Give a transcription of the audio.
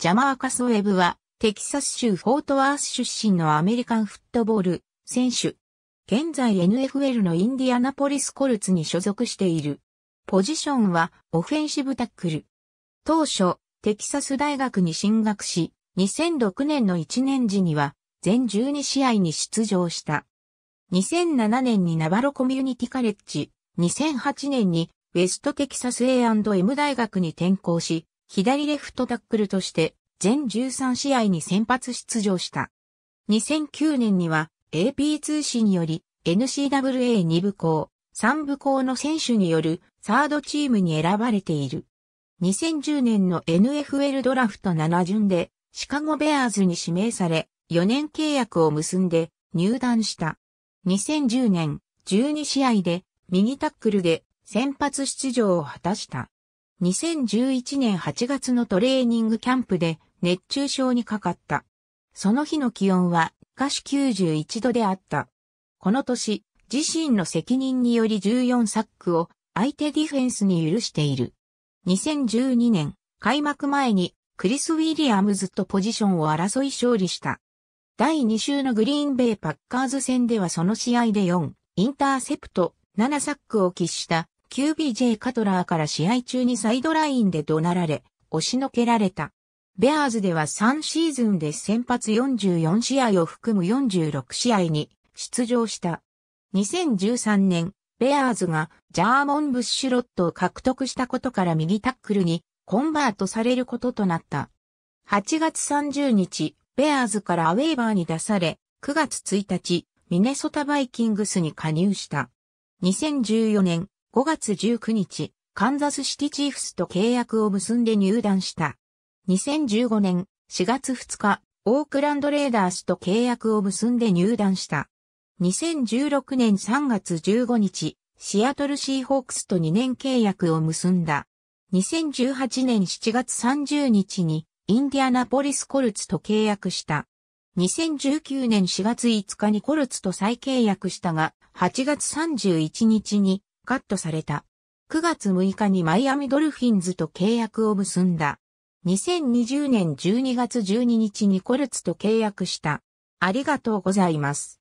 ジャマーカスウェブは、テキサス州フォートワース出身のアメリカンフットボール選手。現在 NFL のインディアナポリスコルツに所属している。ポジションはオフェンシブタックル。当初、テキサス大学に進学し、2006年の1年時には全12試合に出場した。2007年にナバロコミュニティカレッジ、2008年にウェストテキサス A&M 大学に転校し、左レフトタックルとして全13試合に先発出場した。2009年には AP 通信により n c w a 2部校、3部校の選手によるサードチームに選ばれている。2010年の NFL ドラフト7巡でシカゴベアーズに指名され4年契約を結んで入団した。2010年12試合で右タックルで先発出場を果たした。2011年8月のトレーニングキャンプで熱中症にかかった。その日の気温は華氏91度であった。この年、自身の責任により14サックを相手ディフェンスに許している。2012年、開幕前にクリス・ウィリアムズとポジションを争い勝利した。第2週のグリーンベイパッカーズ戦ではその試合で4、インターセプト、7サックを喫した QBJ カトラーから試合中にサイドラインで怒鳴られ、押しのけられた。ベアーズでは3シーズンで先発44試合を含む46試合に出場した。2013年、ベアーズがジャーモン・ブッシュロットを獲得したことから右タックルにコンバートされることとなった。8月30日、ベアーズからアウェーバーに出され、9月1日、ミネソタバイキングスに加入した。2014年、5月19日、カンザスシティチーフスと契約を結んで入団した。2015年4月2日、オークランドレーダースと契約を結んで入団した。2016年3月15日、シアトルシーホークスと2年契約を結んだ。2018年7月30日にインディアナポリスコルツと契約した。2019年4月5日にコルツと再契約したが、8月31日にカットされた。9月6日にマイアミドルフィンズと契約を結んだ。2020年12月12日にコルツと契約した。ありがとうございます。